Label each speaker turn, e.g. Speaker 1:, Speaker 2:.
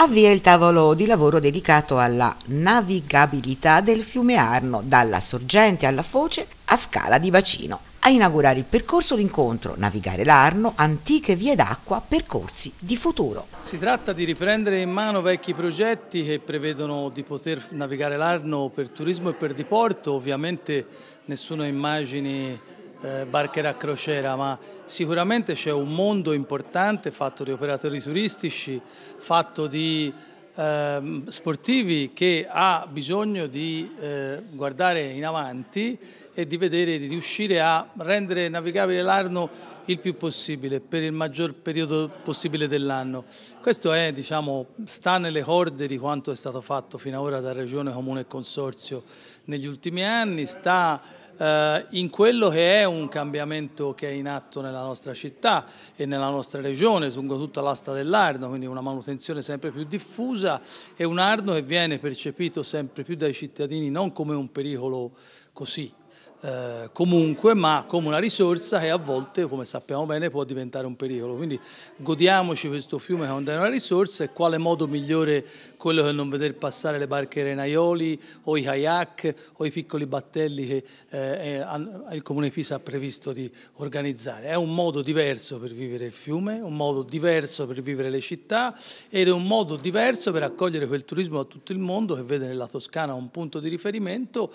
Speaker 1: avvia il tavolo di lavoro dedicato alla navigabilità del fiume Arno dalla sorgente alla foce a scala di bacino. A inaugurare il percorso d'incontro Navigare l'Arno, antiche vie d'acqua, percorsi di futuro.
Speaker 2: Si tratta di riprendere in mano vecchi progetti che prevedono di poter navigare l'Arno per turismo e per diporto, ovviamente nessuno immagini eh, barchera a crociera, ma sicuramente c'è un mondo importante fatto di operatori turistici, fatto di eh, sportivi che ha bisogno di eh, guardare in avanti e di vedere, di riuscire a rendere navigabile l'Arno il più possibile, per il maggior periodo possibile dell'anno. Questo è, diciamo, sta nelle corde di quanto è stato fatto finora da Regione, Comune e Consorzio negli ultimi anni, sta eh, in quello che è un cambiamento che è in atto nella nostra città e nella nostra regione, lungo tutta l'asta dell'Arno, quindi una manutenzione sempre più diffusa e un Arno che viene percepito sempre più dai cittadini non come un pericolo così eh, comunque, ma come una risorsa che a volte, come sappiamo bene, può diventare un pericolo. Quindi godiamoci questo fiume che è una risorsa e quale modo migliore quello che non veder passare le barche renaioli o i kayak o i piccoli battelli che eh, il Comune Pisa ha previsto di organizzare. È un modo diverso per vivere il fiume, un modo diverso per vivere le città ed è un modo diverso per accogliere quel turismo da tutto il mondo che vede nella Toscana un punto di riferimento